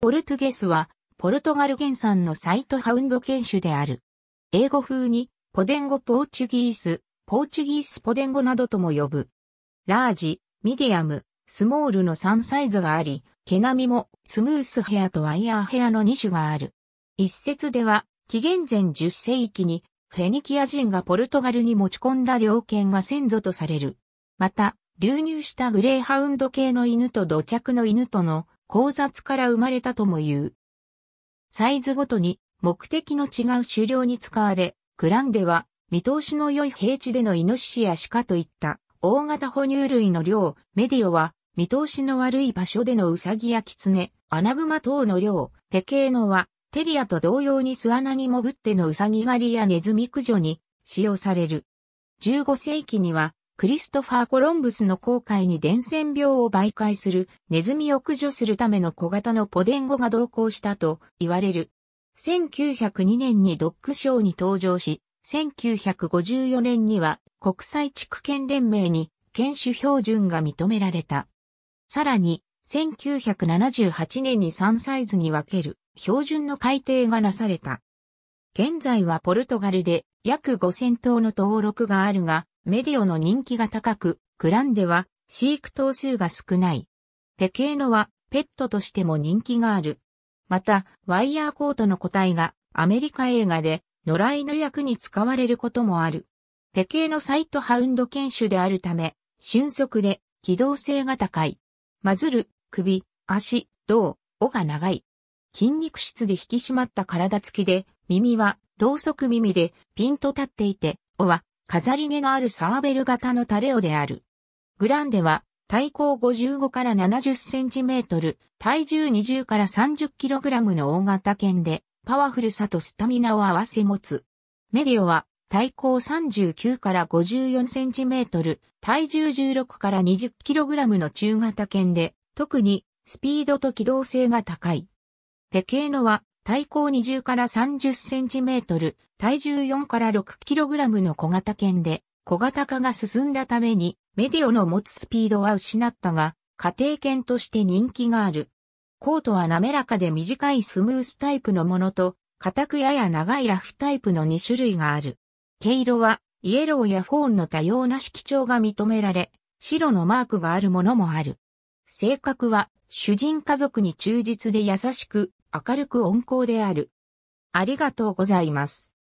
ポルトゲスは、ポルトガル原産のサイトハウンド犬種である。英語風に、ポデンゴポーチュギース、ポーチュギースポデンゴなどとも呼ぶ。ラージ、ミディアム、スモールの3サイズがあり、毛並みもスムースヘアとワイヤーヘアの2種がある。一説では、紀元前10世紀に、フェニキア人がポルトガルに持ち込んだ猟犬が先祖とされる。また、流入したグレーハウンド系の犬と土着の犬との交雑から生まれたとも言う。サイズごとに目的の違う狩猟に使われ、クランでは見通しの良い平地でのイノシシや鹿といった大型哺乳類の量、メディオは見通しの悪い場所でのウサギやキツネ、アナグマ等の量、ペケーノはテリアと同様に巣穴に潜ってのウサギ狩りやネズミ駆除に使用される。15世紀にはクリストファー・コロンブスの航海に伝染病を媒介するネズミを駆除するための小型のポデンゴが同行したと言われる。1902年にドッグショーに登場し、1954年には国際地区圏連盟に犬種標準が認められた。さらに、1978年に3サイズに分ける標準の改定がなされた。現在はポルトガルで約5000頭の登録があるが、メディオの人気が高く、クランでは飼育頭数が少ない。ペケーノはペットとしても人気がある。また、ワイヤーコートの個体がアメリカ映画で野良犬役に使われることもある。ペケーノサイトハウンド犬種であるため、俊足で機動性が高い。マズル、首、足、胴、尾が長い。筋肉質で引き締まった体つきで、耳はろうそく耳でピンと立っていて、尾は飾り毛のあるサーベル型のタレオである。グランデは、体高55から70センチメートル、体重20から30キログラムの大型犬で、パワフルさとスタミナを合わせ持つ。メディオは、体高39から54センチメートル、体重16から20キログラムの中型犬で、特にスピードと機動性が高い。ペケーノは体高20から30センチメートル、体重4から6キログラムの小型犬で、小型化が進んだために、メディオの持つスピードは失ったが、家庭犬として人気がある。コートは滑らかで短いスムースタイプのものと、固くやや長いラフタイプの2種類がある。毛色は、イエローやフォーンの多様な色調が認められ、白のマークがあるものもある。性格は、主人家族に忠実で優しく、明るく温厚である。ありがとうございます。